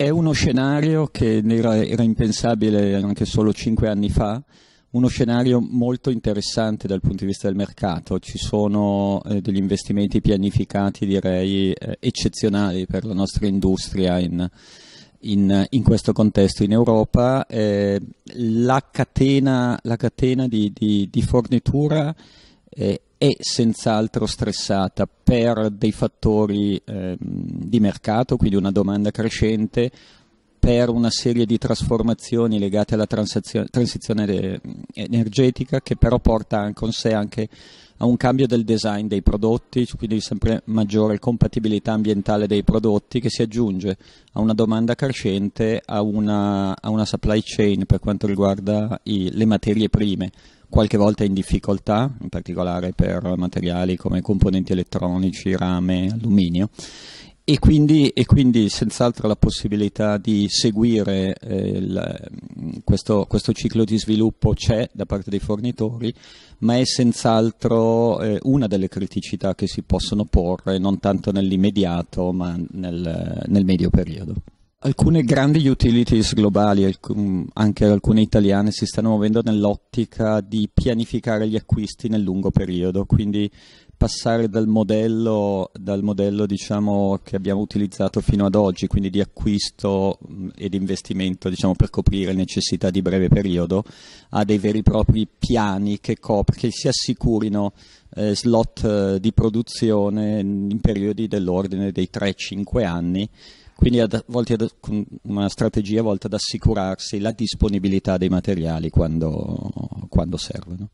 È uno scenario che era, era impensabile anche solo cinque anni fa, uno scenario molto interessante dal punto di vista del mercato, ci sono eh, degli investimenti pianificati direi eh, eccezionali per la nostra industria in, in, in questo contesto in Europa, eh, la catena, la catena di, di, di fornitura è senz'altro stressata per dei fattori eh, di mercato, quindi una domanda crescente, per una serie di trasformazioni legate alla transizione energetica che però porta con sé anche a un cambio del design dei prodotti, quindi sempre maggiore compatibilità ambientale dei prodotti che si aggiunge a una domanda crescente, a una, a una supply chain per quanto riguarda i, le materie prime qualche volta in difficoltà, in particolare per materiali come componenti elettronici, rame, alluminio. E quindi, e quindi, senz'altro la possibilità di seguire eh, il, questo, questo, ciclo di sviluppo c'è da parte dei fornitori, ma è senz'altro eh, una delle criticità che si possono porre non tanto nell'immediato ma nel, nel medio periodo. Alcune grandi utilities globali, alc- anche alcune italiane, si stanno muovendo nell'ottica di pianificare gli acquisti nel lungo periodo, quindi passare dal modello, dal modello diciamo, che abbiamo utilizzato fino ad oggi, quindi di acquisto ed investimento diciamo, per coprire necessità di breve periodo, a dei veri e propri piani che, cop- che si assicurino eh, slot eh, di produzione in periodi dell'ordine dei 3-5 anni quindi ad, ad, con una strategia volta ad assicurarsi la disponibilità dei materiali quando, quando servono.